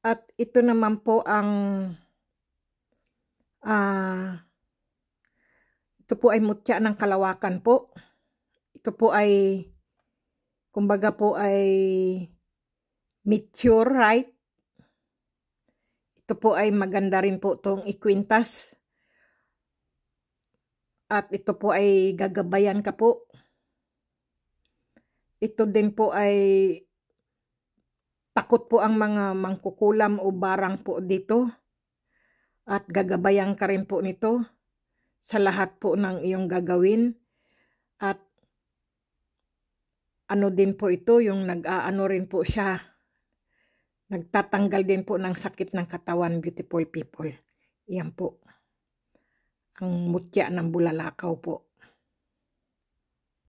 At ito naman po ang uh, ito po ay mutya ng kalawakan po. Ito po ay kumbaga po ay mature, right? Ito po ay maganda rin po tong equintas. At ito po ay gagabayan ka po. Ito din po ay Takot po ang mga mangkukulam o barang po dito at gagabayan ka rin po nito sa lahat po ng iyong gagawin at ano din po ito yung nag-aano rin po siya nagtatanggal din po ng sakit ng katawan beautiful people yan po ang mutya ng bulalakaw po